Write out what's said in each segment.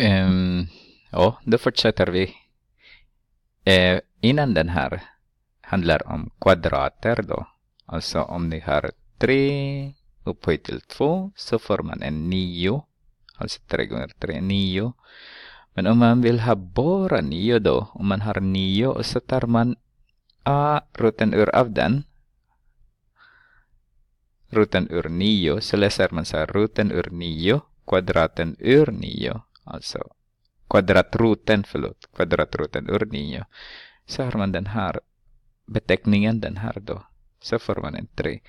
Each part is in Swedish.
Um, ja, då fortsätter vi. Eh, innan den här handlar om kvadrater då. Alltså om ni har 3 upphöjt till 2 så får man en 9. Alltså 3 gånger 3 är 9. Men om man vill ha bara 9 då, om man har 9 och så tar man a roten ur av den. Roten ur 9 så läser man så här roten ur 9, kvadraten ur 9. Alltså kvadratroten, förlåt, kvadratroten ur 9. Så har man den här beteckningen, den här då. Så får man en 3.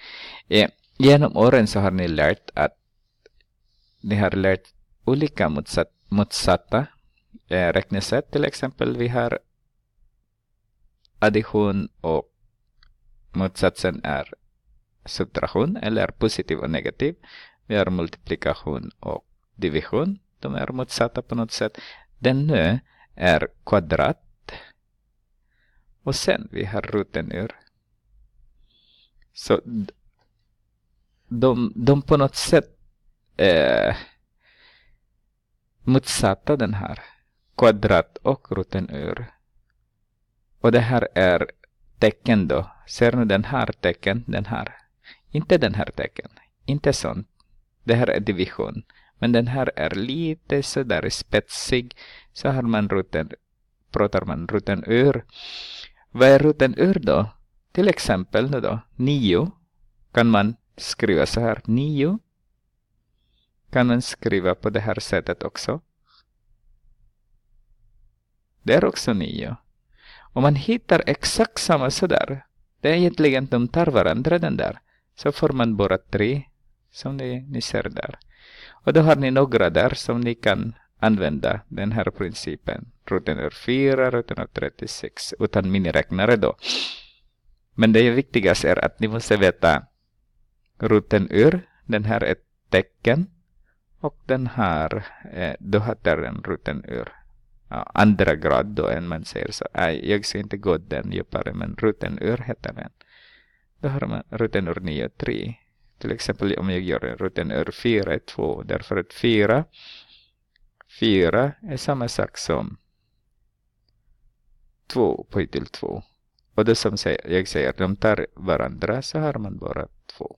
Eh, genom åren så har ni lärt att ni har lärt olika motsatt, motsatta eh, räknesätt. Till exempel vi har addition och motsatsen är subtraktion eller positiv och negativ. Vi har multiplikation och division. De är motsatta på något sätt. Den nu är kvadrat. Och sen vi har roten ur. Så de, de på något sätt eh, motsatta den här. Kvadrat och roten ur. Och det här är tecken då. Ser ni den här tecken? Den här. Inte den här tecken. Inte sånt. Det här är division. Men den här är lite sådär spetsig. Så har man ruten pratar man rutten ur. Vad är ruten ur då? Till exempel då, nio kan man skriva så här. Nio kan man skriva på det här sättet också. Det är också nio. Om man hittar exakt samma sådär, det är egentligen de tar varandra den där, så får man bara tre, som ni ser där. Och då har ni några där som ni kan använda den här principen. Rutinör 4, rutinör 36 utan miniräknare då. Men det viktigaste är att ni måste veta ruten ur. Den här är ett tecken och den här, då heter den ruten ur. andra grad då än man säger så. jag ska inte gå den djupare men ruten ur heter den. Då har man ruten ur 9.3. Till exempel om jag gör rutan ur 4 är 2 därför att 4, 4 är samma sak som 2 upphöjt till 2. Och det som jag säger, de tar varandra så har man bara 2.